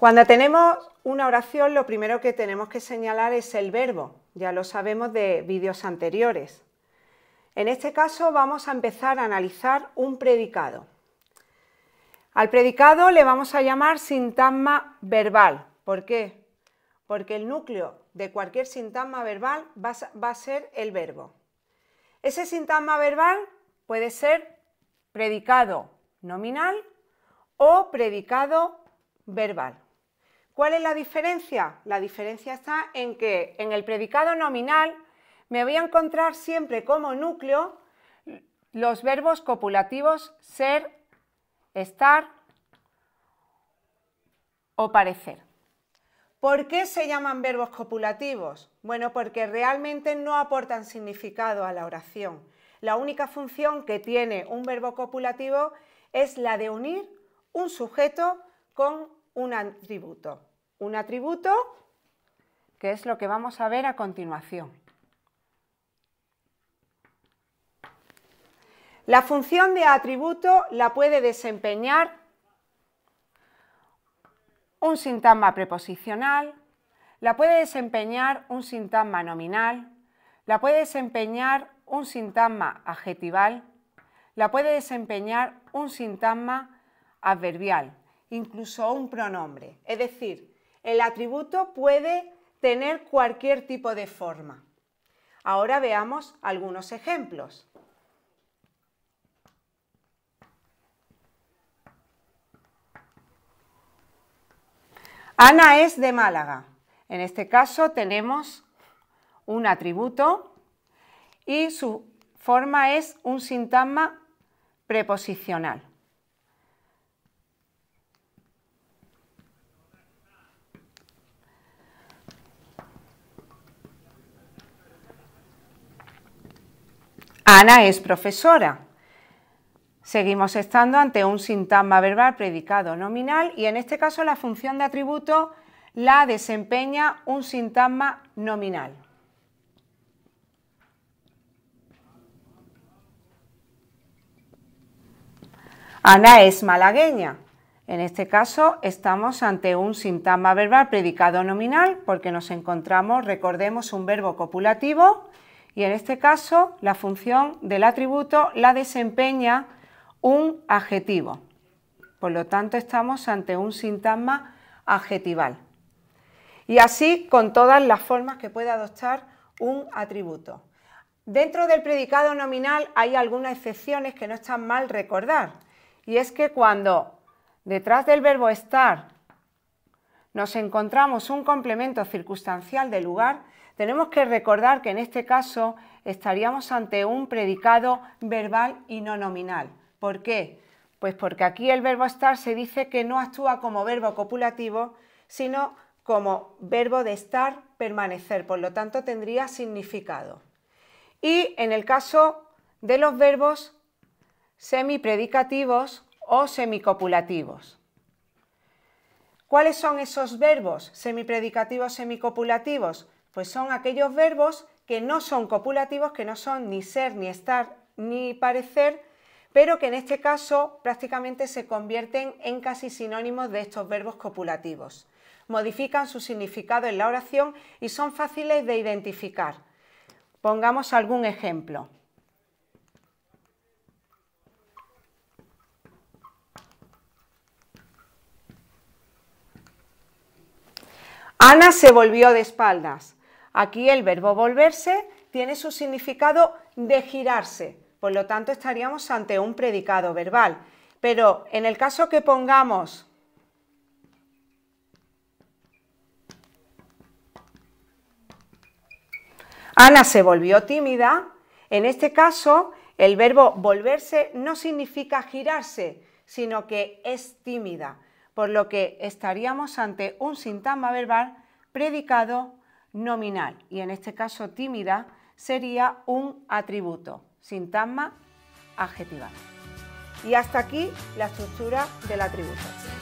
Cuando tenemos una oración, lo primero que tenemos que señalar es el verbo, ya lo sabemos de vídeos anteriores. En este caso vamos a empezar a analizar un predicado. Al predicado le vamos a llamar sintagma verbal. ¿Por qué? Porque el núcleo de cualquier sintagma verbal va a ser el verbo. Ese sintagma verbal puede ser predicado nominal o predicado verbal. ¿Cuál es la diferencia? La diferencia está en que en el predicado nominal me voy a encontrar siempre como núcleo los verbos copulativos ser, estar o parecer. ¿Por qué se llaman verbos copulativos? Bueno, porque realmente no aportan significado a la oración. La única función que tiene un verbo copulativo es la de unir un sujeto con un atributo un atributo que es lo que vamos a ver a continuación. La función de atributo la puede desempeñar un sintagma preposicional, la puede desempeñar un sintagma nominal, la puede desempeñar un sintagma adjetival, la puede desempeñar un sintagma adverbial, incluso un pronombre. Es decir, el atributo puede tener cualquier tipo de forma. Ahora veamos algunos ejemplos. Ana es de Málaga. En este caso tenemos un atributo y su forma es un sintagma preposicional. Ana es profesora. Seguimos estando ante un sintagma verbal predicado nominal y en este caso la función de atributo la desempeña un sintagma nominal. Ana es malagueña. En este caso estamos ante un sintagma verbal predicado nominal porque nos encontramos, recordemos, un verbo copulativo y en este caso la función del atributo la desempeña un adjetivo. Por lo tanto, estamos ante un sintagma adjetival. Y así con todas las formas que puede adoptar un atributo. Dentro del predicado nominal hay algunas excepciones que no están mal recordar. Y es que cuando detrás del verbo estar nos encontramos un complemento circunstancial de lugar, tenemos que recordar que en este caso estaríamos ante un predicado verbal y no nominal. ¿Por qué? Pues porque aquí el verbo estar se dice que no actúa como verbo copulativo, sino como verbo de estar, permanecer, por lo tanto tendría significado. Y en el caso de los verbos semipredicativos o semicopulativos. ¿Cuáles son esos verbos semipredicativos, semicopulativos? Pues son aquellos verbos que no son copulativos, que no son ni ser, ni estar, ni parecer, pero que en este caso prácticamente se convierten en casi sinónimos de estos verbos copulativos. Modifican su significado en la oración y son fáciles de identificar. Pongamos algún ejemplo. Ana se volvió de espaldas. Aquí el verbo volverse tiene su significado de girarse, por lo tanto estaríamos ante un predicado verbal. Pero en el caso que pongamos Ana se volvió tímida, en este caso el verbo volverse no significa girarse, sino que es tímida por lo que estaríamos ante un sintagma verbal predicado nominal y en este caso tímida sería un atributo, sintagma adjetival. Y hasta aquí la estructura del atributo.